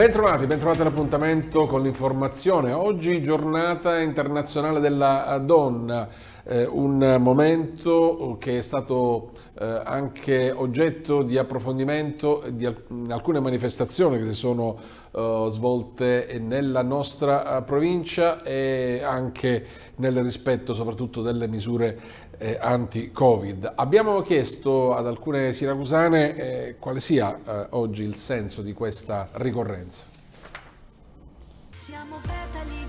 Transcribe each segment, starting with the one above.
Bentrovati, bentrovati all'appuntamento con l'informazione. Oggi giornata internazionale della eh, donna, eh, un momento che è stato eh, anche oggetto di approfondimento di alcune manifestazioni che si sono eh, svolte nella nostra eh, provincia e anche nel rispetto soprattutto delle misure eh, anti-Covid. Abbiamo chiesto ad alcune siracusane eh, quale sia eh, oggi il senso di questa ricorrenza. Siamo petali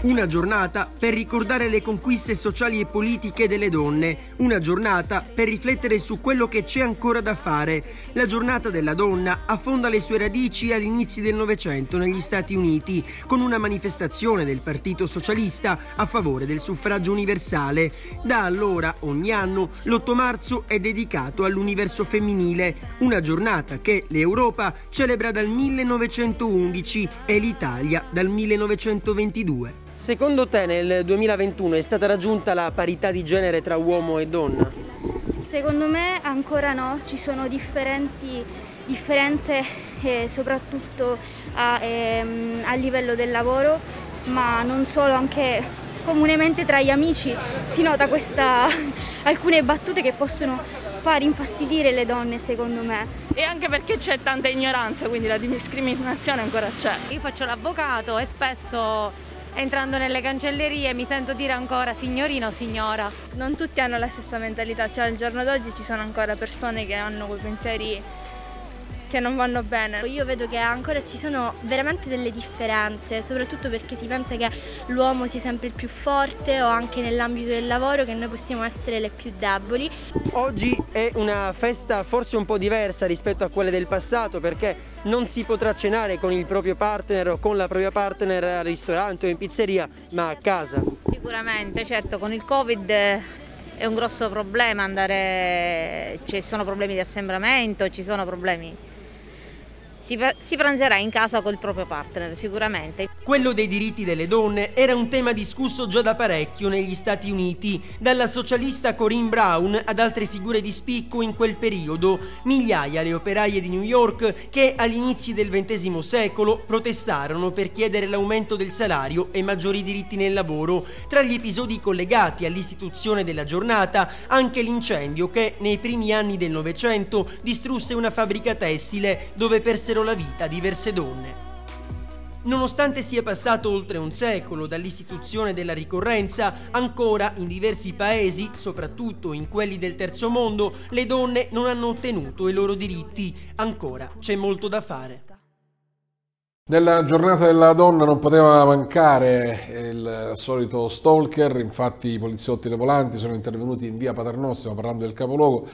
una giornata per ricordare le conquiste sociali e politiche delle donne, una giornata per riflettere su quello che c'è ancora da fare. La giornata della donna affonda le sue radici all'inizio del Novecento negli Stati Uniti, con una manifestazione del Partito Socialista a favore del suffragio universale. Da allora, ogni anno, l'8 marzo è dedicato all'universo femminile, una giornata che l'Europa celebra dal 1911 e l'Italia dal 1922. Secondo te nel 2021 è stata raggiunta la parità di genere tra uomo e donna? Secondo me ancora no, ci sono differenze eh, soprattutto a, ehm, a livello del lavoro, ma non solo, anche comunemente tra gli amici si nota questa, alcune battute che possono far infastidire le donne secondo me. E anche perché c'è tanta ignoranza, quindi la discriminazione ancora c'è. Io faccio l'avvocato e spesso entrando nelle cancellerie mi sento dire ancora signorina o signora. Non tutti hanno la stessa mentalità, cioè al giorno d'oggi ci sono ancora persone che hanno quei pensieri che non vanno bene. Io vedo che ancora ci sono veramente delle differenze, soprattutto perché si pensa che l'uomo sia sempre il più forte o anche nell'ambito del lavoro che noi possiamo essere le più deboli. Oggi è una festa forse un po' diversa rispetto a quelle del passato perché non si potrà cenare con il proprio partner o con la propria partner al ristorante o in pizzeria, ma a casa. Sicuramente, certo, con il Covid eh, è un grosso problema andare, ci cioè, sono problemi di assembramento, ci sono problemi si, si pranzerà in casa col proprio partner, sicuramente. Quello dei diritti delle donne era un tema discusso già da parecchio negli Stati Uniti, dalla socialista Corinne Brown ad altre figure di spicco in quel periodo, migliaia le operaie di New York che all'inizio del XX secolo protestarono per chiedere l'aumento del salario e maggiori diritti nel lavoro. Tra gli episodi collegati all'istituzione della giornata anche l'incendio che nei primi anni del Novecento distrusse una fabbrica tessile dove persero persero la vita a diverse donne. Nonostante sia passato oltre un secolo dall'istituzione della ricorrenza, ancora in diversi paesi, soprattutto in quelli del terzo mondo, le donne non hanno ottenuto i loro diritti. Ancora c'è molto da fare. Nella giornata della donna non poteva mancare il solito stalker, infatti i poliziotti e le volanti sono intervenuti in via stiamo parlando del capoluogo,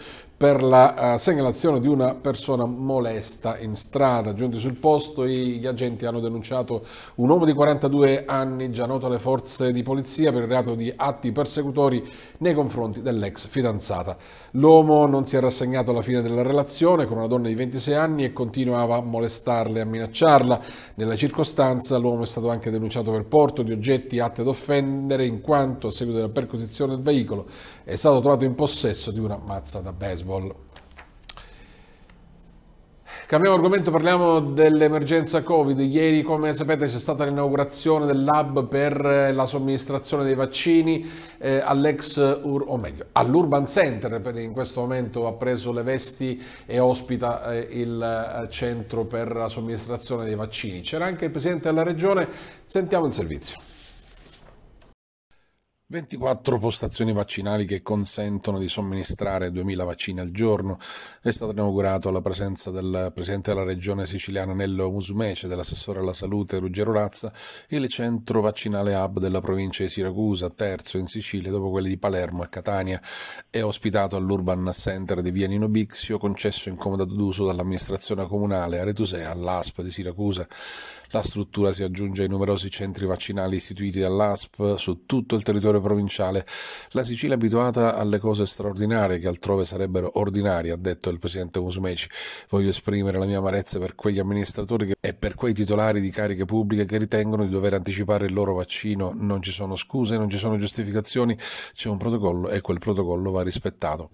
per la eh, segnalazione di una persona molesta in strada. Giunti sul posto, gli agenti hanno denunciato un uomo di 42 anni, già noto alle forze di polizia, per il reato di atti persecutori nei confronti dell'ex fidanzata. L'uomo non si è rassegnato alla fine della relazione con una donna di 26 anni e continuava a molestarla e a minacciarla. Nella circostanza l'uomo è stato anche denunciato per porto di oggetti atti ad offendere in quanto a seguito della perquisizione del veicolo è stato trovato in possesso di una mazza da baseball gol. Cambiamo argomento, parliamo dell'emergenza Covid. Ieri, come sapete, c'è stata l'inaugurazione del lab per eh, la somministrazione dei vaccini eh, all'ex, o meglio, all'Urban Center, perché in questo momento ha preso le vesti e ospita eh, il eh, centro per la somministrazione dei vaccini. C'era anche il Presidente della Regione, sentiamo il servizio. 24 postazioni vaccinali che consentono di somministrare 2.000 vaccini al giorno. È stato inaugurato alla presenza del Presidente della Regione siciliana Nello Musumece, dell'assessore alla salute Ruggero Razza e il centro vaccinale hub della provincia di Siracusa, terzo in Sicilia dopo quelli di Palermo e Catania. È ospitato all'Urban Center di via Nino Bixio, concesso in comodato d'uso dall'amministrazione comunale Aretusea all'ASP di Siracusa. La struttura si aggiunge ai numerosi centri vaccinali istituiti dall'ASP su tutto il territorio provinciale. La Sicilia è abituata alle cose straordinarie che altrove sarebbero ordinarie, ha detto il presidente Musumeci. Voglio esprimere la mia amarezza per quegli amministratori che... e per quei titolari di cariche pubbliche che ritengono di dover anticipare il loro vaccino. Non ci sono scuse, non ci sono giustificazioni, c'è un protocollo e quel protocollo va rispettato.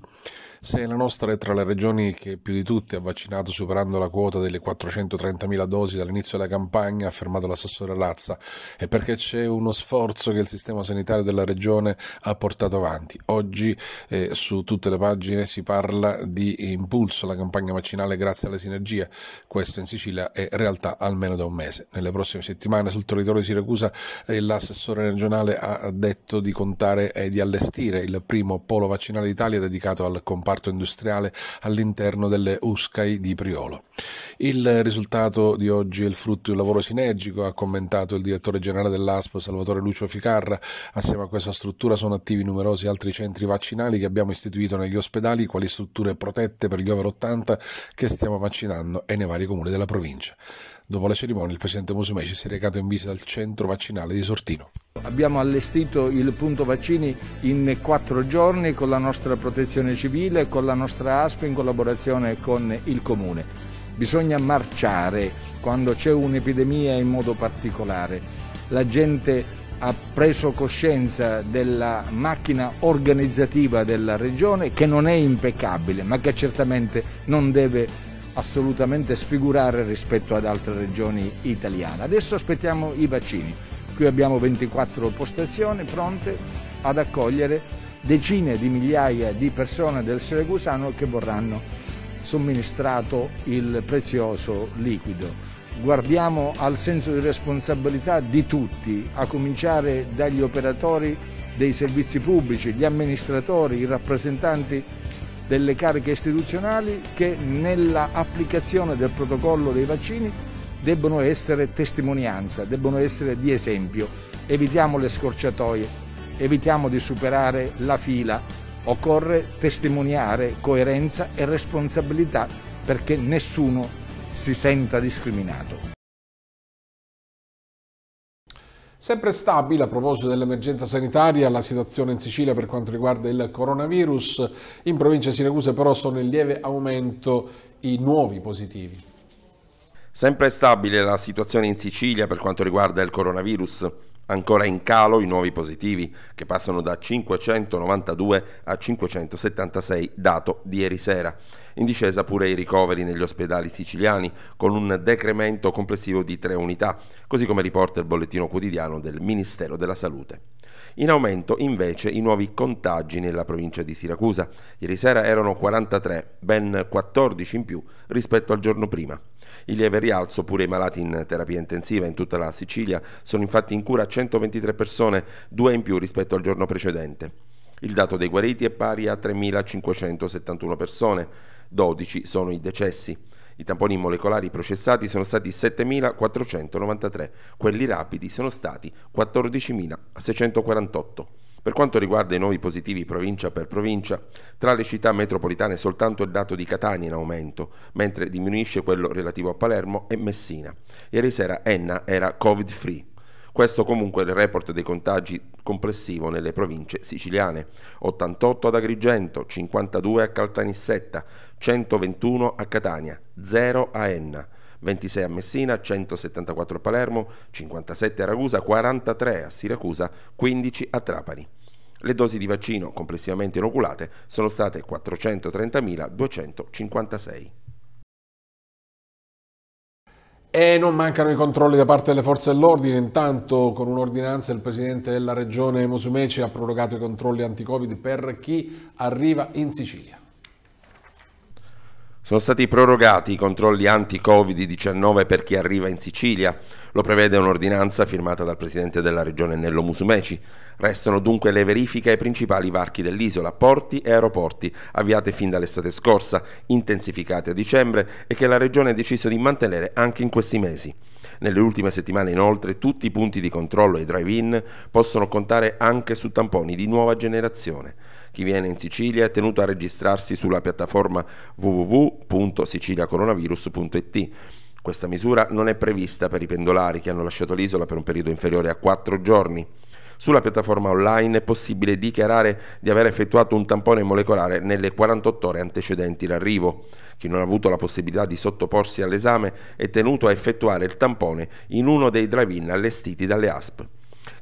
Se la nostra è tra le regioni che più di tutte ha vaccinato superando la quota delle 430.000 dosi dall'inizio della campagna, ha affermato l'assessore Lazza, è perché c'è uno sforzo che il sistema sanitario della regione ha portato avanti. Oggi eh, su tutte le pagine si parla di impulso alla campagna vaccinale grazie alle sinergie. Questo in Sicilia è realtà almeno da un mese. Nelle prossime settimane sul territorio di Siracusa eh, l'assessore regionale ha detto di contare e di allestire il primo polo vaccinale d'Italia dedicato al comparto comparto industriale all'interno delle USCAI di Priolo. Il risultato di oggi è il frutto di un lavoro sinergico, ha commentato il direttore generale dell'ASPO Salvatore Lucio Ficarra. Assieme a questa struttura sono attivi numerosi altri centri vaccinali che abbiamo istituito negli ospedali, quali strutture protette per gli over 80 che stiamo vaccinando e nei vari comuni della provincia. Dopo la cerimonia il presidente Musumeci si è recato in visita al centro vaccinale di Sortino. Abbiamo allestito il punto vaccini in quattro giorni con la nostra protezione civile, con la nostra ASP in collaborazione con il comune. Bisogna marciare quando c'è un'epidemia in modo particolare. La gente ha preso coscienza della macchina organizzativa della regione che non è impeccabile ma che certamente non deve assolutamente sfigurare rispetto ad altre regioni italiane. Adesso aspettiamo i vaccini. Qui abbiamo 24 postazioni pronte ad accogliere decine di migliaia di persone del Siracusano che vorranno somministrato il prezioso liquido. Guardiamo al senso di responsabilità di tutti, a cominciare dagli operatori dei servizi pubblici, gli amministratori, i rappresentanti delle cariche istituzionali che nella applicazione del protocollo dei vaccini debbono essere testimonianza, debbono essere di esempio. Evitiamo le scorciatoie, evitiamo di superare la fila, occorre testimoniare coerenza e responsabilità perché nessuno si senta discriminato. Sempre stabile a proposito dell'emergenza sanitaria la situazione in Sicilia per quanto riguarda il coronavirus, in provincia di Siracusa però sono in lieve aumento i nuovi positivi. Sempre stabile la situazione in Sicilia per quanto riguarda il coronavirus ancora in calo i nuovi positivi, che passano da 592 a 576, dato di ieri sera. In discesa pure i ricoveri negli ospedali siciliani, con un decremento complessivo di 3 unità, così come riporta il bollettino quotidiano del Ministero della Salute. In aumento invece i nuovi contagi nella provincia di Siracusa. Ieri sera erano 43, ben 14 in più rispetto al giorno prima. Il lieve rialzo pure i malati in terapia intensiva in tutta la Sicilia sono infatti in cura 123 persone, due in più rispetto al giorno precedente. Il dato dei guariti è pari a 3.571 persone, 12 sono i decessi. I tamponi molecolari processati sono stati 7.493, quelli rapidi sono stati 14.648. Per quanto riguarda i nuovi positivi provincia per provincia, tra le città metropolitane soltanto il dato di Catania in aumento, mentre diminuisce quello relativo a Palermo e Messina. Ieri sera Enna era covid-free. Questo comunque è il report dei contagi complessivo nelle province siciliane. 88 ad Agrigento, 52 a Caltanissetta, 121 a Catania, 0 a Enna. 26 a Messina, 174 a Palermo, 57 a Ragusa, 43 a Siracusa, 15 a Trapani. Le dosi di vaccino complessivamente inoculate sono state 430.256. E non mancano i controlli da parte delle forze dell'ordine, intanto con un'ordinanza il presidente della regione Musumeci ha prorogato i controlli anti-Covid per chi arriva in Sicilia. Sono stati prorogati i controlli anti-Covid-19 per chi arriva in Sicilia, lo prevede un'ordinanza firmata dal presidente della regione Nello Musumeci. Restano dunque le verifiche ai principali varchi dell'isola, porti e aeroporti, avviate fin dall'estate scorsa, intensificate a dicembre e che la regione ha deciso di mantenere anche in questi mesi. Nelle ultime settimane inoltre tutti i punti di controllo e drive-in possono contare anche su tamponi di nuova generazione. Chi viene in Sicilia è tenuto a registrarsi sulla piattaforma www.siciliacoronavirus.it. Questa misura non è prevista per i pendolari che hanno lasciato l'isola per un periodo inferiore a 4 giorni. Sulla piattaforma online è possibile dichiarare di aver effettuato un tampone molecolare nelle 48 ore antecedenti l'arrivo. Chi non ha avuto la possibilità di sottoporsi all'esame è tenuto a effettuare il tampone in uno dei drive-in allestiti dalle ASP.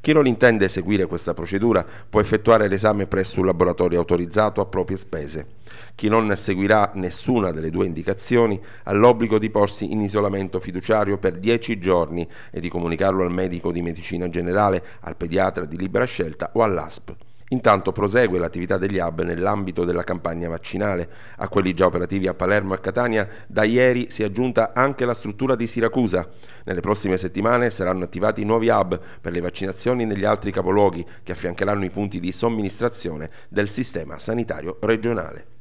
Chi non intende eseguire questa procedura può effettuare l'esame presso un laboratorio autorizzato a proprie spese. Chi non seguirà nessuna delle due indicazioni ha l'obbligo di porsi in isolamento fiduciario per 10 giorni e di comunicarlo al medico di medicina generale, al pediatra di libera scelta o all'ASP. Intanto prosegue l'attività degli hub nell'ambito della campagna vaccinale. A quelli già operativi a Palermo e Catania da ieri si è aggiunta anche la struttura di Siracusa. Nelle prossime settimane saranno attivati nuovi hub per le vaccinazioni negli altri capoluoghi che affiancheranno i punti di somministrazione del sistema sanitario regionale.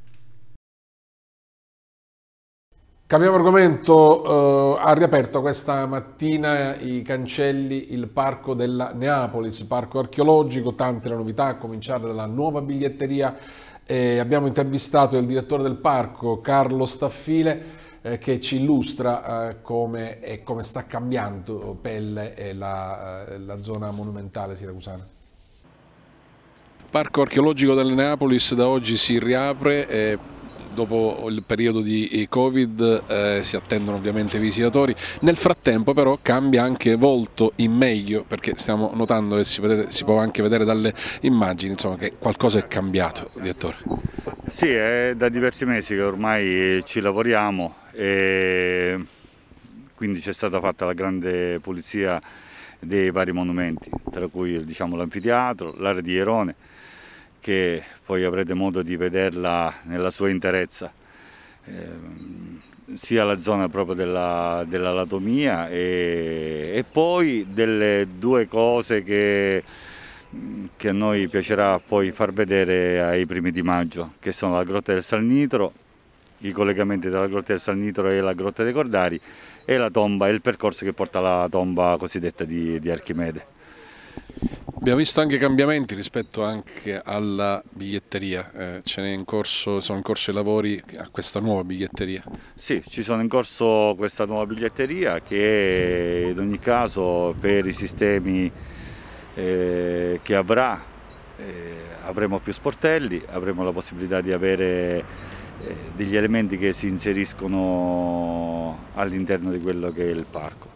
Cambiamo argomento, eh, ha riaperto questa mattina i cancelli il parco della Neapolis, parco archeologico, tante le novità, a cominciare dalla nuova biglietteria. Eh, abbiamo intervistato il direttore del parco, Carlo Staffile, eh, che ci illustra eh, come, come, sta cambiando Pelle e la, eh, la zona monumentale siracusana. Il parco archeologico della Neapolis da oggi si riapre. E eh, dopo il periodo di eh, Covid eh, si attendono ovviamente i visitatori. Nel frattempo però cambia anche volto in meglio perché stiamo notando e si, si, può anche vedere dalle immagini insomma, che qualcosa è cambiato, direttore. Sì, è da diversi mesi che ormai eh, ci lavoriamo e quindi c'è stata fatta la grande pulizia dei vari monumenti, tra cui diciamo, l'anfiteatro, l'area di Erone che poi avrete modo di vederla nella sua interezza, eh, sia la zona proprio della, latomia e, e, poi delle due cose che, che a noi piacerà poi far vedere ai primi di maggio, che sono la grotta del Salnitro i collegamenti tra la grotta del Salnitro e la grotta dei Cordari e la tomba e il percorso che porta alla tomba cosiddetta di, di Archimede. Abbiamo visto anche cambiamenti rispetto anche alla biglietteria, eh, in corso, sono in corso i lavori a questa nuova biglietteria? Sì, ci sono in corso questa nuova biglietteria che in ogni caso per i sistemi eh, che avrà eh, avremo più sportelli, avremo la possibilità di avere eh, degli elementi che si inseriscono all'interno di quello che è il parco.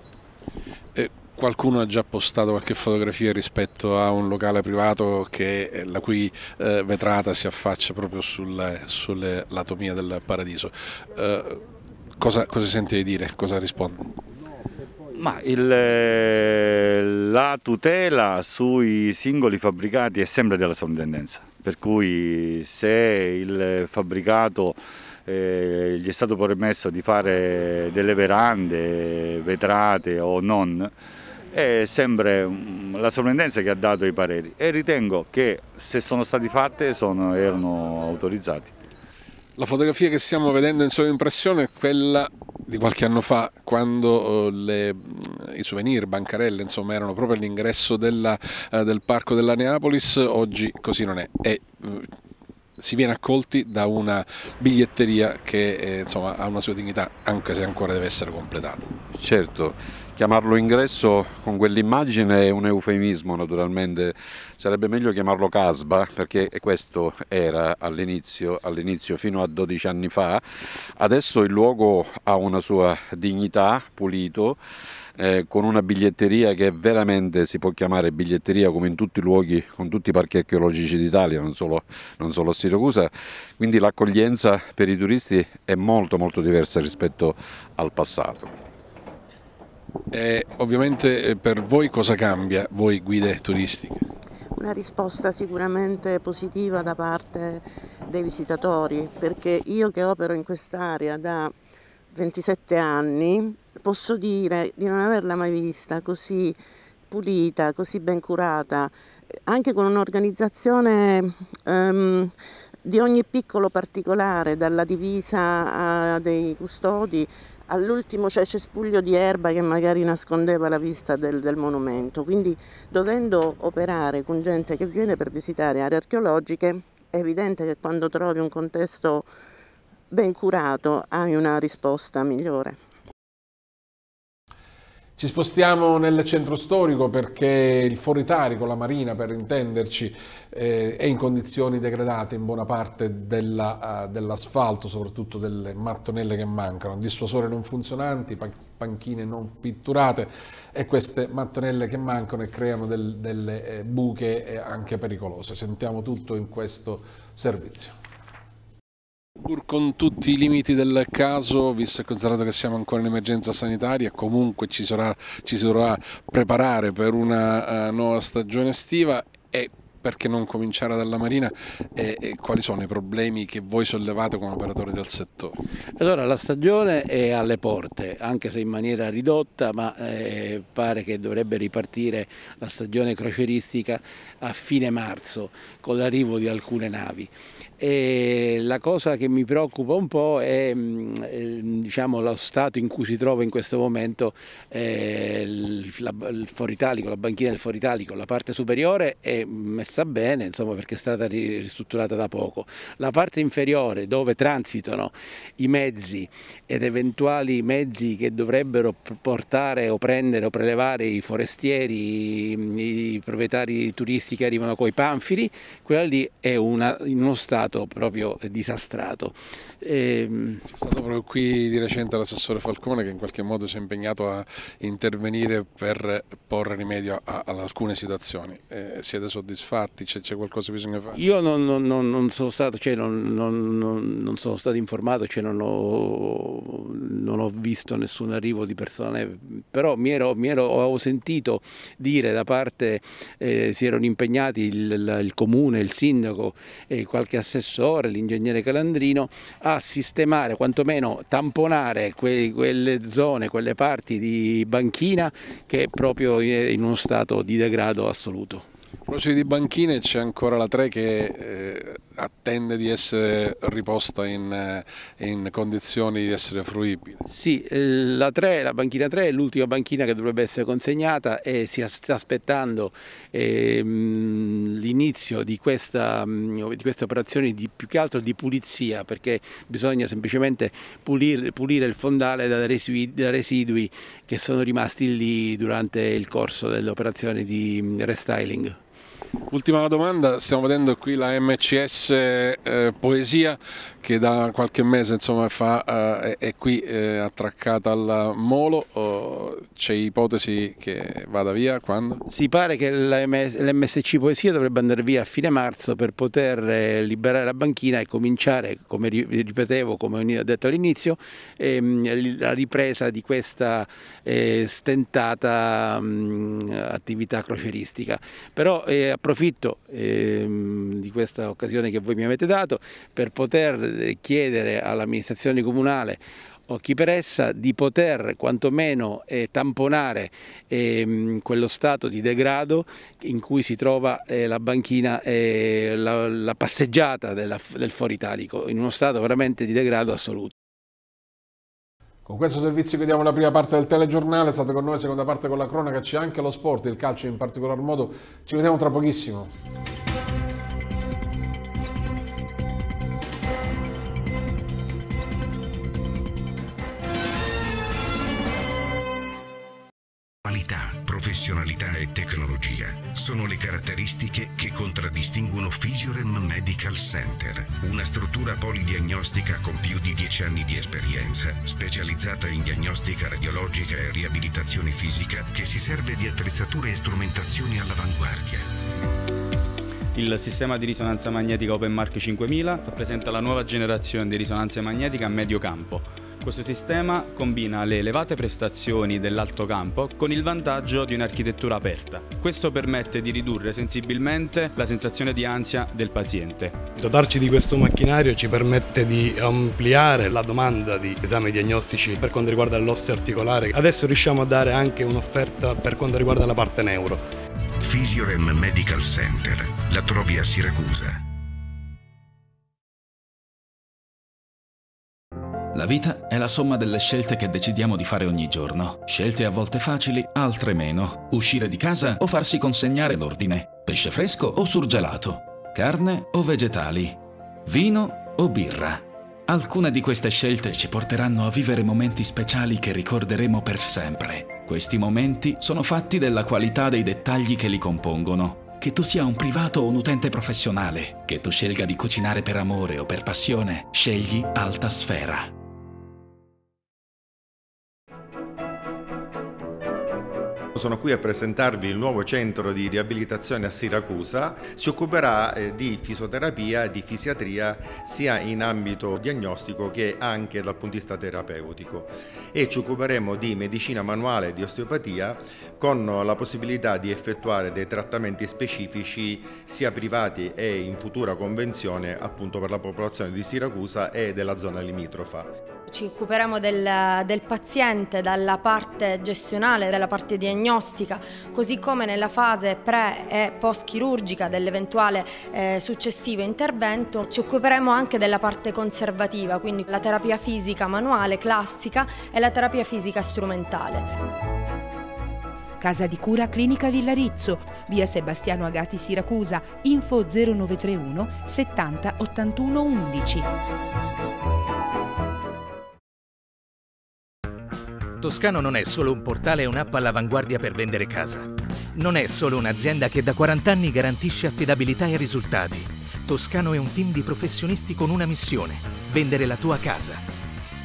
E eh, qualcuno ha già postato qualche fotografia rispetto a un locale privato che, eh, la cui eh, vetrata si affaccia proprio sull'atomia sulle del paradiso. Eh, cosa, cosa senti di dire? Cosa rispondi? Ma il, eh, la tutela sui singoli fabbricati è sempre della sovrintendenza, per cui se il fabbricato eh, gli è stato permesso di fare delle verande, vetrate o non, è sempre mm, la sorprendenza che ha dato i pareri e ritengo che se sono stati fatti sono, erano autorizzati. La fotografia che stiamo vedendo in sua impressione è quella di qualche anno fa quando eh, le, mm, i souvenir, bancarelle insomma erano proprio all'ingresso eh, del parco della Neapolis, oggi così non è. E mm, si viene accolti da una biglietteria che eh, insomma, ha una sua dignità anche se ancora deve essere completata. Certo, Chiamarlo ingresso con quell'immagine è un eufemismo naturalmente, sarebbe meglio chiamarlo casba perché questo era all'inizio, all'inizio fino a 12 anni fa, adesso il luogo ha una sua dignità, pulito, eh, con una biglietteria che veramente si può chiamare biglietteria come in tutti i luoghi, con tutti i parchi archeologici d'Italia, non solo, non solo a Siracusa, quindi l'accoglienza per i turisti è molto molto diversa rispetto al passato. E eh, ovviamente eh, per voi cosa cambia, voi guide turistiche? Una risposta sicuramente positiva da parte dei visitatori, perché io che opero in quest'area da 27 anni posso dire di non averla mai vista così pulita, così ben curata, anche con un'organizzazione... Um, di ogni piccolo particolare, dalla divisa dei custodi all'ultimo c'è cioè, cespuglio di erba che magari nascondeva la vista del, del, monumento. Quindi dovendo operare con gente che viene per visitare aree archeologiche, è evidente che quando trovi un contesto ben curato hai una risposta migliore. Ci spostiamo nel centro storico perché il Foritarico, la Marina per intenderci, eh, è in condizioni degradate in buona parte eh, dell'asfalto, soprattutto delle mattonelle che mancano, dissuasore non funzionanti, panchine non pitturate e queste mattonelle che mancano e creano del, delle eh, buche anche pericolose. Sentiamo tutto in questo servizio. Pur con tutti i limiti del caso, visto e considerato che siamo ancora in emergenza sanitaria, comunque ci, sarà, ci si dovrà preparare per una uh, nuova stagione estiva e perché non cominciare dalla Marina e, e, quali sono i problemi che voi sollevate come operatori del settore? Allora la stagione è alle porte, anche se in maniera ridotta, ma eh, pare che dovrebbe ripartire la stagione croceristica a fine marzo con l'arrivo di alcune navi. E la cosa che mi preoccupa un po' è mm, eh, diciamo, lo stato in cui si trova in questo momento eh, il, la, il foritalico, la banchina del foritalico, la parte superiore è messa bene insomma, perché è stata ristrutturata da poco, la parte inferiore dove transitano i mezzi ed eventuali mezzi che dovrebbero portare o prendere o prelevare i forestieri, i, proprietari turisti che arrivano con i panfili, quella lì è una, in uno stato stato proprio disastrato. E... Ehm, c'è stato proprio qui di recente l'assessore Falcone che in qualche modo si è impegnato a intervenire per porre rimedio ad alcune situazioni. Eh, siete soddisfatti? C'è, qualcosa che bisogna fare? Io non, non, non, sono, stato, cioè non sono stato, informato, cioè ho, non, ho, visto nessun arrivo di persone, però mi ero, mi ero, avevo sentito dire da parte, eh, si erano impegnati il, il comune, il sindaco e qualche assessore l'assessore, l'ingegnere Calandrino a sistemare, quantomeno tamponare que quelle zone, quelle parti di banchina che è proprio in uno stato di degrado assoluto. A proposito di banchine c'è ancora la 3 che eh, attende di essere riposta in, eh, in, condizioni di essere fruibile? Sì, eh, la, 3, la banchina 3 è l'ultima banchina che dovrebbe essere consegnata e si sta aspettando eh, l'inizio di, mm, di, queste operazioni di, più che altro di pulizia perché bisogna semplicemente pulire, pulire il fondale da residui, da residui che sono rimasti lì durante il corso dell'operazione di mm, restyling. Ultima domanda, stiamo vedendo qui la MCS eh, Poesia che da qualche mese insomma, fa, eh, è qui eh, attraccata al molo, oh, c'è ipotesi che vada via quando? Si pare che l'MSC Poesia dovrebbe andare via a fine marzo per poter eh, liberare la banchina e cominciare, come ripetevo, come ho detto all'inizio, ehm, la ripresa di questa eh, stentata mh, mm, attività croceristica. Però, eh, approfitto ehm, di questa occasione che voi mi avete dato per poter eh, chiedere all'amministrazione comunale o chi per essa di poter quantomeno eh, tamponare eh, quello stato di degrado in cui si trova eh, la banchina, eh, la, la, passeggiata della, del Foro in uno stato veramente di degrado assoluto. Con questo servizio chiudiamo la prima parte del telegiornale, state con noi, seconda parte con la cronaca, c'è anche lo sport, il calcio in particolar modo. Ci vediamo tra pochissimo. professionalità e tecnologia sono le caratteristiche che contraddistinguono Physiorem Medical Center, una struttura polidiagnostica con più di 10 anni di esperienza, specializzata in diagnostica radiologica e riabilitazione fisica, che si serve di attrezzature e strumentazioni all'avanguardia. Il sistema di risonanza magnetica Open Mark 5000 rappresenta la nuova generazione di risonanza magnetica a medio campo. Questo sistema combina le elevate prestazioni dell'alto campo con il vantaggio di un'architettura aperta. Questo permette di ridurre sensibilmente la sensazione di ansia del paziente. Dotarci di questo macchinario ci permette di ampliare la domanda di esami diagnostici per quanto riguarda l'osso articolare. Adesso riusciamo a dare anche un'offerta per quanto riguarda la parte neuro. Fisiorem Medical Center. La trovi a Siracusa. La vita è la somma delle scelte che decidiamo di fare ogni giorno. Scelte a volte facili, altre meno. Uscire di casa o farsi consegnare l'ordine. Pesce fresco o surgelato. Carne o vegetali. Vino o birra. Alcune di queste scelte ci porteranno a vivere momenti speciali che ricorderemo per sempre. Questi momenti sono fatti della qualità dei dettagli che li compongono. Che tu sia un privato o un utente professionale, che tu scelga di cucinare per amore o per passione, scegli Alta Sfera. sono qui a presentarvi il nuovo centro di riabilitazione a Siracusa. Si occuperà eh, di fisioterapia, di fisiatria sia in ambito diagnostico che anche dal punto di vista terapeutico e ci occuperemo di medicina manuale e di osteopatia con la possibilità di effettuare dei trattamenti specifici sia privati e in futura convenzione appunto per la popolazione di Siracusa e della zona limitrofa. Ci occuperemo del, del, paziente dalla parte gestionale, dalla parte diagnostica, così come nella fase pre e post chirurgica dell'eventuale eh, successivo intervento. Ci occuperemo anche della parte conservativa, quindi la terapia fisica manuale classica e la terapia fisica strumentale. Casa di cura Clinica Villarizzo, via Sebastiano Agati Siracusa, info 0931 70 81 11. Toscano non è solo un portale e un'app all'avanguardia per vendere casa. Non è solo un'azienda che da 40 anni garantisce affidabilità e risultati. Toscano è un team di professionisti con una missione, vendere la tua casa.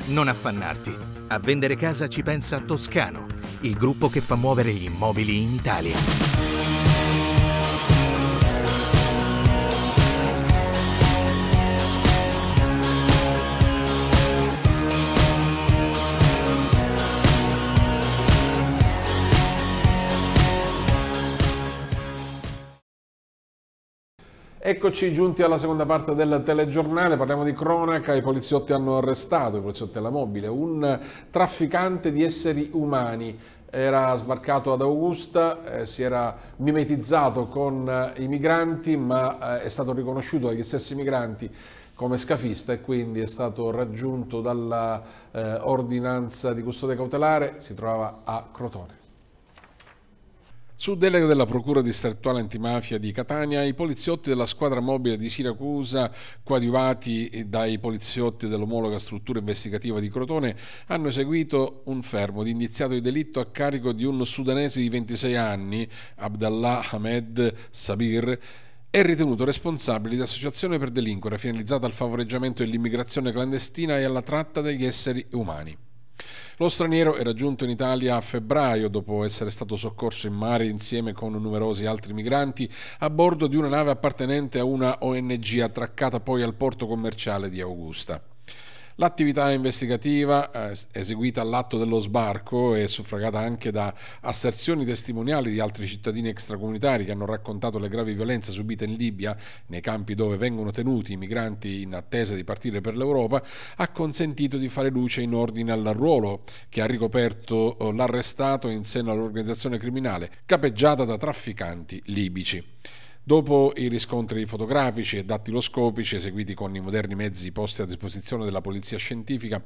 Non affannarti, a vendere casa ci pensa Toscano, il gruppo che fa muovere gli immobili in Italia. Eccoci giunti alla seconda parte del telegiornale, parliamo di cronaca, i poliziotti hanno arrestato, i poliziotti della mobile, un trafficante di esseri umani era sbarcato ad Augusta, eh, si era mimetizzato con eh, i migranti ma eh, è stato riconosciuto dagli stessi migranti come scafista e quindi è stato raggiunto dall'ordinanza eh, di custodia cautelare, si trovava a Crotone. Su delega della Procura distrettuale antimafia di Catania, i poliziotti della squadra mobile di Siracusa, coadiuvati dai poliziotti dell'omologa struttura investigativa di Crotone, hanno eseguito un fermo di indiziato di delitto a carico di un sudanese di 26 anni, Abdallah Ahmed Sabir, è ritenuto responsabile di associazione per delinquere finalizzata al favoreggiamento dell'immigrazione clandestina e alla tratta degli esseri umani. Lo straniero era giunto in Italia a febbraio dopo essere stato soccorso in mare insieme con numerosi altri migranti a bordo di una nave appartenente a una ONG attraccata poi al porto commerciale di Augusta. L'attività investigativa eh, eseguita all'atto dello sbarco e suffragata anche da asserzioni testimoniali di altri cittadini extracomunitari che hanno raccontato le gravi violenze subite in Libia, nei campi dove vengono tenuti i migranti in attesa di partire per l'Europa, ha consentito di fare luce in ordine al ruolo che ha ricoperto eh, l'arrestato in seno all'organizzazione criminale capeggiata da trafficanti libici. Dopo i riscontri fotografici e dattiloscopici eseguiti con i moderni mezzi posti a disposizione della polizia scientifica,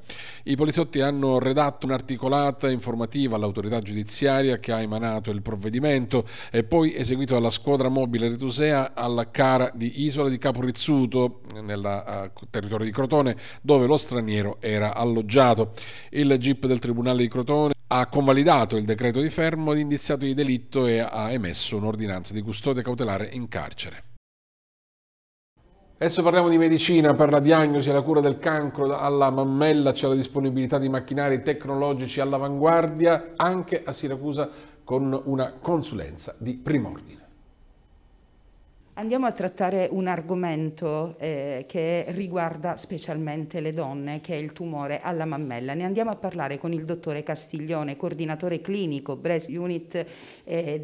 i poliziotti hanno redatto un'articolata informativa all'autorità giudiziaria che ha emanato il provvedimento e poi eseguito dalla squadra mobile Ritusea alla cara di Isola di Caporizzuto, nel eh, territorio di Crotone, dove lo straniero era alloggiato. Il GIP del Tribunale di Crotone ha convalidato il decreto di fermo di indiziato di delitto e ha emesso un'ordinanza di custodia cautelare in carcere. Adesso parliamo di medicina per la diagnosi e la cura del cancro alla mammella, c'è la disponibilità di macchinari tecnologici all'avanguardia anche a Siracusa con una consulenza di prim'ordine. Andiamo a trattare un argomento eh, che riguarda specialmente le donne, che è il tumore alla mammella. Ne andiamo a parlare con il dottore Castiglione, coordinatore clinico Breast Unit eh,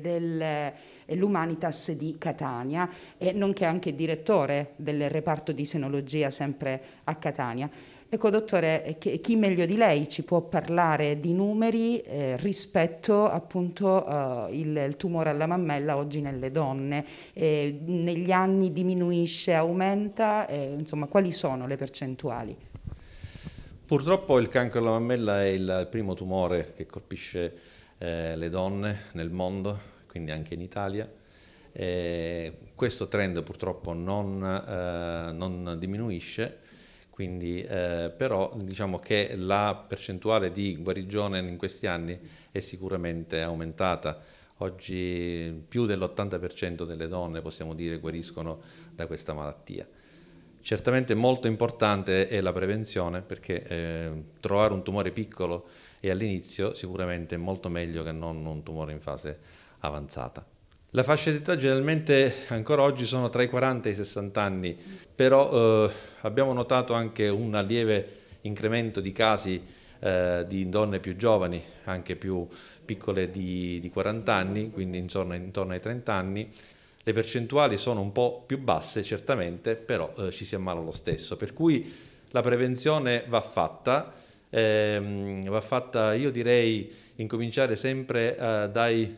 dell'Humanitas eh, di Catania, e nonché anche direttore del reparto di senologia sempre a Catania. Ecco dottore, eh, chi meglio di lei ci può parlare di numeri eh, rispetto appunto eh, il, il, tumore alla mammella oggi nelle donne? Eh, negli anni diminuisce, aumenta, insomma quali sono le percentuali? Purtroppo il cancro alla mammella è il primo tumore che colpisce eh, le donne nel mondo, quindi anche in Italia. Eh, questo trend purtroppo non, non diminuisce quindi, eh, però diciamo che la percentuale di guarigione in questi anni è sicuramente aumentata. Oggi più dell'80% delle donne, possiamo dire, guariscono da questa malattia. Certamente molto importante è la prevenzione perché eh, trovare un tumore piccolo e all'inizio sicuramente è molto meglio che non un tumore in fase avanzata. La fascia di età generalmente ancora oggi sono tra i 40 e i 60 anni, però eh, Abbiamo notato anche un lieve incremento di casi eh, di donne più giovani, anche più piccole di, di 40 anni, quindi intorno, intorno, ai 30 anni. Le percentuali sono un po' più basse certamente, però eh, ci si ammala lo stesso. Per cui la prevenzione va fatta, ehm, va fatta io direi incominciare sempre eh, dai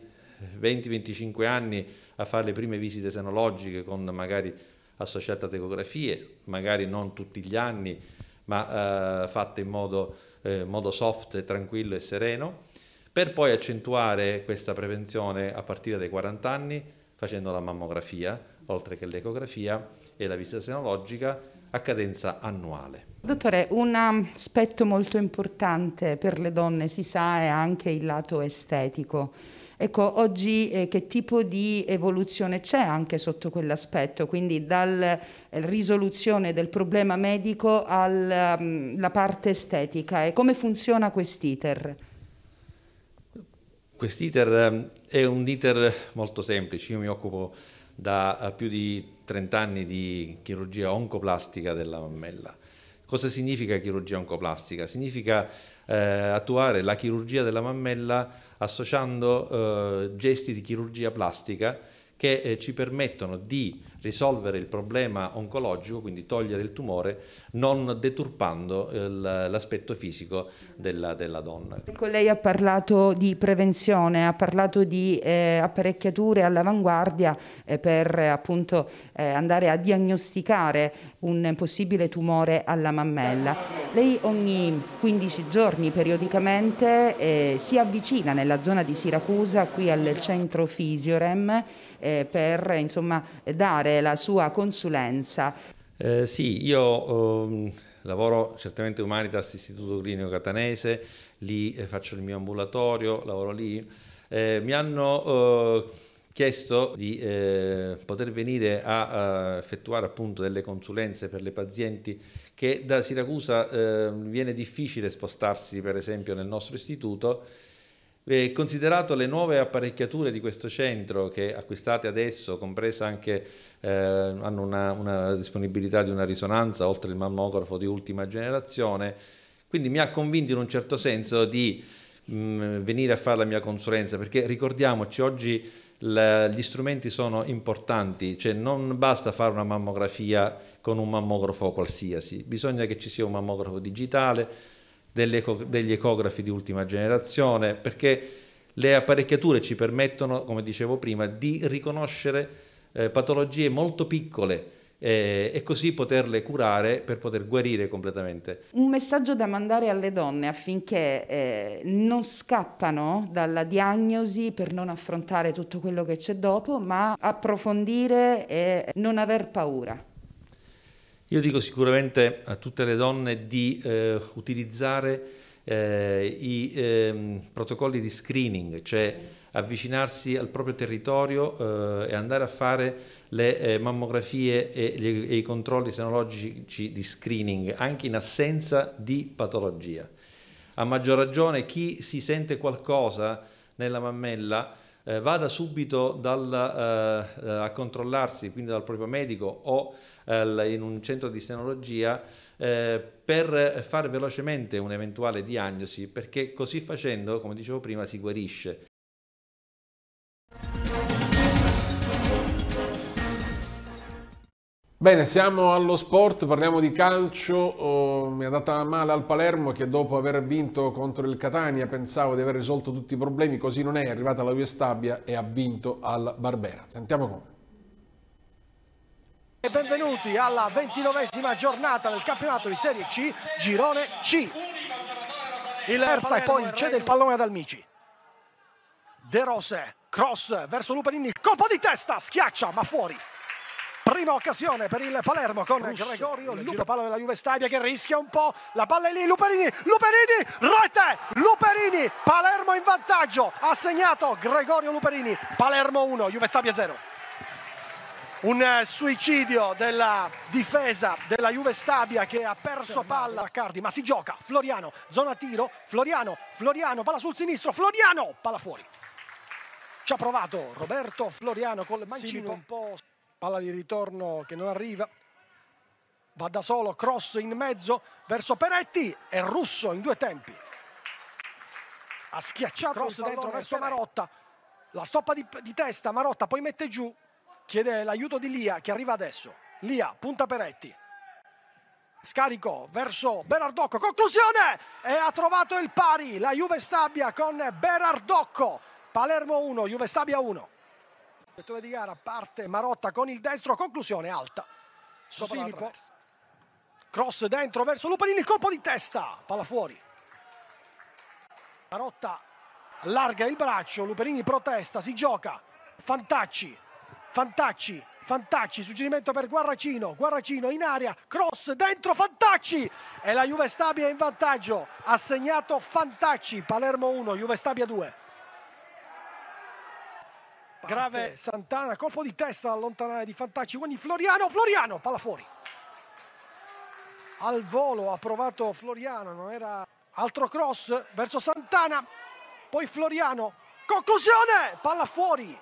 20-25 anni a fare le prime visite senologiche con magari associate ad ecografie, magari non tutti gli anni, ma eh, fatte in modo, eh, modo soft, tranquillo e sereno, per poi accentuare questa prevenzione a partire dai 40 anni facendo la mammografia, oltre che l'ecografia e la vista senologica a cadenza annuale. Dottore, un aspetto molto importante per le donne, si sa, è anche il lato estetico. Ecco, oggi eh, che tipo di evoluzione c'è anche sotto quell'aspetto? Quindi dalla eh, risoluzione del problema medico alla mm, parte estetica e come funziona quest'iter? Quest'iter eh, è un iter molto semplice, io mi occupo da eh, più di 30 anni di chirurgia oncoplastica della mammella. Cosa significa chirurgia oncoplastica? Significa eh, attuare la chirurgia della mammella associando eh, gesti di chirurgia plastica che eh, ci permettono di risolvere il problema oncologico, quindi togliere il tumore, non deturpando eh, l'aspetto fisico della, della, donna. Con ecco, lei ha parlato di prevenzione, ha parlato di eh, apparecchiature all'avanguardia eh, per appunto eh, andare a diagnosticare un possibile tumore alla mammella. Lei ogni 15 giorni periodicamente eh, si avvicina nella zona di Siracusa, qui al centro Fisiorem, eh, per insomma, dare la sua consulenza. Eh, sì, io... Um lavoro certamente Humanitas Istituto Clinico Catanese, lì eh, faccio il mio ambulatorio, lavoro lì. Eh, mi hanno eh, chiesto di eh, poter venire a, a, effettuare appunto delle consulenze per le pazienti che da Siracusa eh, viene difficile spostarsi per esempio nel nostro istituto eh, considerato le nuove apparecchiature di questo centro che acquistate adesso, compresa anche eh, hanno una, una, disponibilità di una risonanza oltre il mammografo di ultima generazione, quindi mi ha convinto in un certo senso di mh, mm, venire a fare la mia consulenza, perché ricordiamoci oggi gli strumenti sono importanti, cioè non basta fare una mammografia con un mammografo qualsiasi, bisogna che ci sia un mammografo digitale, degli ecografi di ultima generazione, perché le apparecchiature ci permettono, come dicevo prima, di riconoscere eh, patologie molto piccole, eh, e così poterle curare per poter guarire completamente. Un messaggio da mandare alle donne affinché eh, non scappano dalla diagnosi per non affrontare tutto quello che c'è dopo, ma approfondire e non aver paura. Io dico sicuramente a tutte le donne di eh, utilizzare eh, i eh, protocolli di screening, cioè avvicinarsi al proprio territorio eh, e andare a fare le eh, mammografie e, gli, e i controlli senologici di screening anche in assenza di patologia. A maggior ragione chi si sente qualcosa nella mammella eh, vada subito dal, eh, a controllarsi, quindi dal proprio medico o eh, in un centro di stenologia eh, per fare velocemente un'eventuale diagnosi, perché così facendo, come dicevo prima, si guarisce. Bene, siamo allo sport, parliamo di calcio. Oh, mi è andata male al Palermo che dopo aver vinto contro il Catania pensavo di aver risolto tutti i problemi, così non è, è arrivata la Stabia e ha vinto al Barbera. Sentiamo come. E benvenuti alla ventinovesima giornata del campionato di Serie C, Girone C. Il terza e poi cede il pallone ad Almici. De Rose, cross verso Luperini, colpo di testa, schiaccia ma fuori. Prima occasione per il Palermo con Russo, Gregorio Lupo, palo della Juve Stabia che rischia un po', la palla è lì, Luperini, Luperini, rete, Luperini, Palermo in vantaggio, ha segnato Gregorio Luperini, Palermo 1, Juve Stabia 0. Un eh, suicidio della difesa della Juve Stabia che ha perso palla a Cardi, ma si gioca, Floriano, zona tiro, Floriano, Floriano, palla sul sinistro, Floriano, palla fuori. Ci ha provato Roberto Floriano col mancino sì, un po' palla di ritorno che non arriva, va da solo, cross in mezzo verso Peretti e Russo in due tempi. Ha schiacciato cross dentro verso Peretti. Marotta, la stoppa di, di, testa, Marotta poi mette giù, chiede l'aiuto di Lia che arriva adesso. Lia, punta Peretti. Scarico verso Berardocco, conclusione! E ha trovato il pari la Juve Stabia con Berardocco. Palermo 1, Juve Stabia 1. Direttore di gara parte Marotta con il destro, conclusione alta. Sosilipo. Cross dentro verso Lupanini, colpo di testa, palla fuori. Marotta allarga il braccio, Luperini protesta, si gioca, Fantacci, Fantacci, Fantacci, suggerimento per Guarracino, Guarracino in aria, cross dentro Fantacci e la Juve Stabia in vantaggio, ha segnato Fantacci, Palermo 1, Juve Stabia 2. Grave Santana, colpo di testa allontanare di Fantacci, quindi Floriano, Floriano, palla fuori. Al volo ha provato Floriano, non era altro cross verso Santana, poi Floriano, conclusione, palla fuori.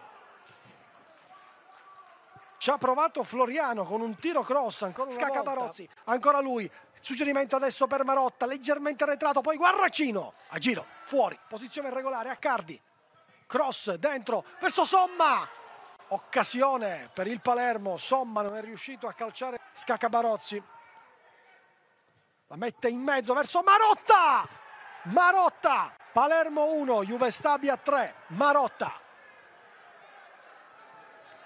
Ci ha provato Floriano con un tiro cross, ancora Scacca Barozzi, ancora lui. Suggerimento adesso per Marotta, leggermente arretrato, poi Guarracino, a giro, fuori, posizione regolare a Cardi cross dentro verso Somma occasione per il Palermo Somma non è riuscito a calciare Scacabarozzi la mette in mezzo verso Marotta Marotta Palermo 1 Juve Stabia 3 Marotta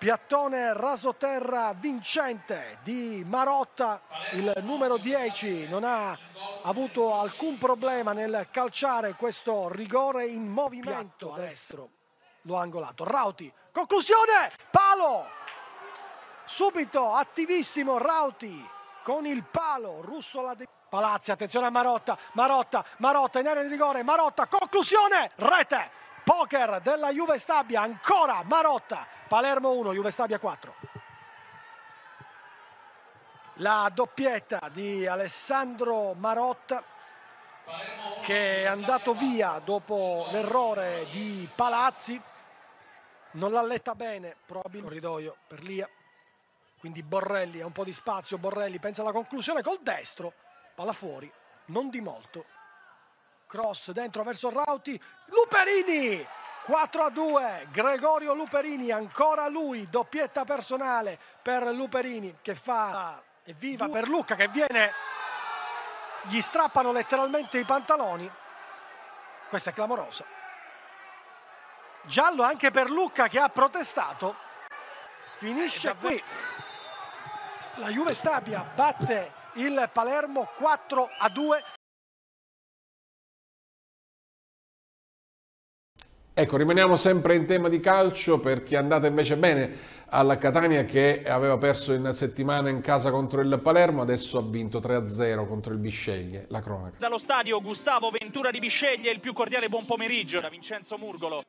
Piattone rasoterra vincente di Marotta, il numero 10 non ha avuto alcun problema nel calciare questo rigore in movimento Piatto destro. Lo ha angolato. Rauti, conclusione, palo! Subito attivissimo Rauti con il palo, Russola De... Palazzi, attenzione a Marotta, Marotta, Marotta in area di rigore, Marotta, conclusione, rete! Poker della Juve Stabia, ancora Marotta, Palermo 1, Juve Stabia 4. La doppietta di Alessandro Marotta che è andato via dopo l'errore di Palazzi, non l'ha letta bene, probabilmente corridoio per Lia, quindi Borrelli ha un po' di spazio, Borrelli pensa alla conclusione col destro, palla fuori, non di molto, cross dentro verso Rauti, Luperini 4 a 2, Gregorio Luperini, ancora lui, doppietta personale per Luperini che fa e viva per Lucca che viene, gli strappano letteralmente i pantaloni, questa è clamorosa. Giallo anche per Lucca che ha protestato, finisce eh, qui. La Juve Stabia batte il Palermo 4 a 2 Ecco, rimaniamo sempre in tema di calcio per chi è andato invece bene alla Catania che aveva perso in settimana in casa contro il Palermo, adesso ha vinto 3-0 contro il Bisceglie, la cronaca. Dallo stadio Gustavo Ventura di Bisceglie il più cordiale buon pomeriggio da Vincenzo Murgolo.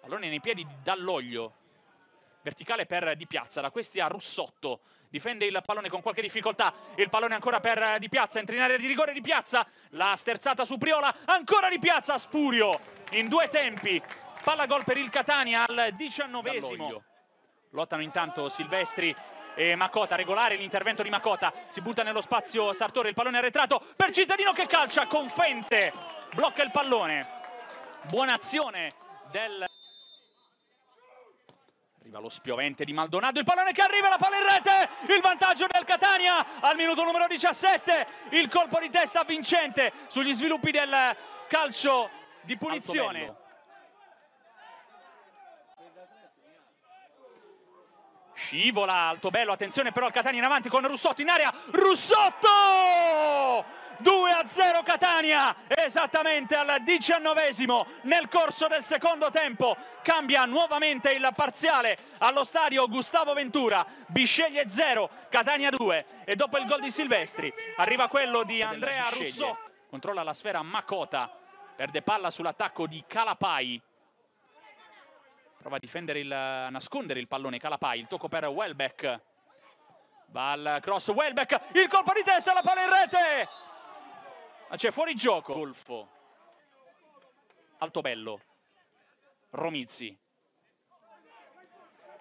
Pallone nei piedi dall'oglio, verticale per Di Piazza, da questi a Russotto difende il pallone con qualche difficoltà, il pallone ancora per eh, Di Piazza, entra in area di rigore Di Piazza, la sterzata su Priola, ancora Di Piazza, Spurio in due tempi, palla gol per il Catania al diciannovesimo. Lottano intanto Silvestri e Makota regolare l'intervento di Makota si butta nello spazio Sartore, il pallone arretrato per Cittadino che calcia con Fente, blocca il pallone, buona azione del lo spiovente di Maldonado, il pallone che arriva, la palla in rete, il vantaggio del Catania al minuto numero 17, il colpo di testa vincente sugli sviluppi del calcio di punizione. Altobello. Scivola, Altobello, attenzione però al Catania in avanti con Russotto in area, Russotto! 2 a 0 Catania, esattamente al diciannovesimo nel corso del secondo tempo. Cambia nuovamente il parziale allo stadio Gustavo Ventura, Bisceglie 0, Catania 2 e dopo il gol di Silvestri arriva quello di Andrea Russo. Controlla la sfera Makota, perde palla sull'attacco di Calapai. Prova a, difendere il, a nascondere il pallone Calapai, il tocco per Welbeck. Va al cross Welbeck, il colpo di testa, la palla in rete! Ah, C'è cioè, fuori gioco Golfo. Altobello. Romizzi.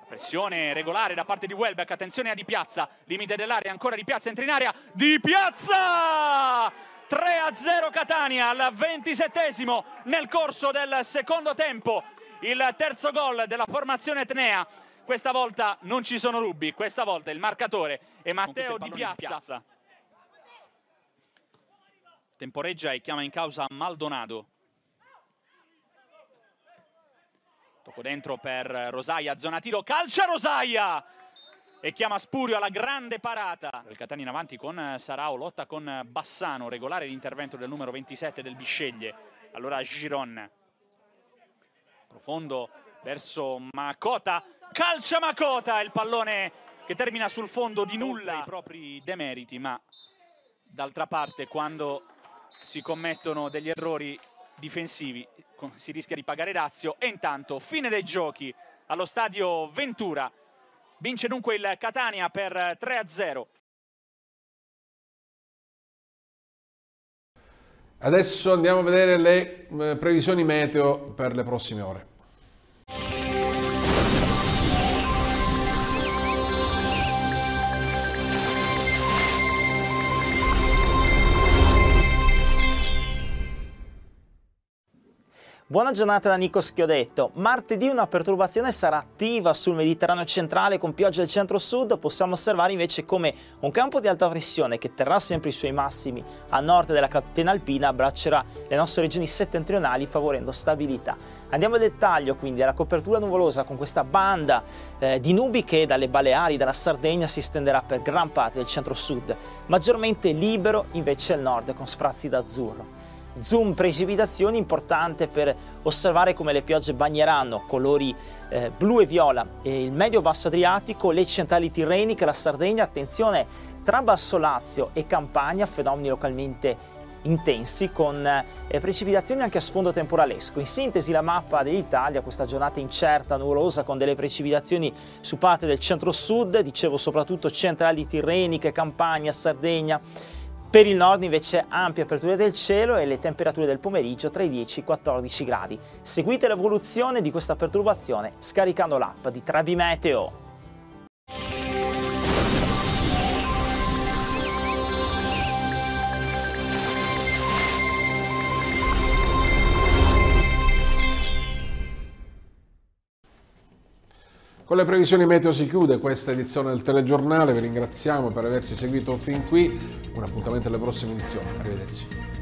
Pressione regolare da parte di Welbeck, attenzione a Di Piazza, limite dell'area, ancora Di Piazza entra in area, Di Piazza! 3 a 0 Catania al ventisettesimo nel corso del secondo tempo, il terzo gol della formazione etnea, questa volta non ci sono dubbi, questa volta il marcatore è Matteo Di Piazza temporeggia e chiama in causa Maldonado. Tocco dentro per Rosaia, zona tiro, calcia Rosaia! E chiama Spurio alla grande parata. Il Catania in avanti con Sarao, lotta con Bassano, regolare l'intervento del numero 27 del Bisceglie. Allora Giron, profondo verso Makota, calcia Makota, il pallone che termina sul fondo di nulla i propri demeriti, ma d'altra parte quando si commettono degli errori difensivi, si rischia di pagare dazio. e intanto fine dei giochi allo stadio Ventura. Vince dunque il Catania per 3-0. Adesso andiamo a vedere le eh, previsioni meteo per le prossime ore. Buona giornata da Nico Schiodetto. Martedì una perturbazione sarà attiva sul Mediterraneo centrale con piogge del centro-sud. Possiamo osservare invece come un campo di alta pressione che terrà sempre i suoi massimi a nord della catena alpina abbraccerà le nostre regioni settentrionali favorendo stabilità. Andiamo al dettaglio quindi alla copertura nuvolosa con questa banda eh, di nubi che dalle Baleari, dalla Sardegna si estenderà per gran parte del centro-sud, maggiormente libero invece al nord con sprazzi d'azzurro zoom precipitazioni importante per osservare come le piogge bagneranno colori eh, blu e viola e il medio basso adriatico, le centrali tirreniche, la Sardegna, attenzione tra Basso Lazio e Campania fenomeni localmente intensi con eh, precipitazioni anche a sfondo temporalesco. In sintesi la mappa dell'Italia, questa giornata incerta, nuvolosa, con delle precipitazioni su parte del centro-sud, dicevo soprattutto centrali tirreniche, Campania, Sardegna, per il nord invece ampie aperture del cielo e le temperature del pomeriggio tra i 10 e i 14 gradi. Seguite l'evoluzione di questa perturbazione scaricando l'app di Trabi Meteo. Con le previsioni meteo si chiude questa edizione del telegiornale, vi ringraziamo per averci seguito fin qui, un appuntamento alle prossime edizioni, arrivederci.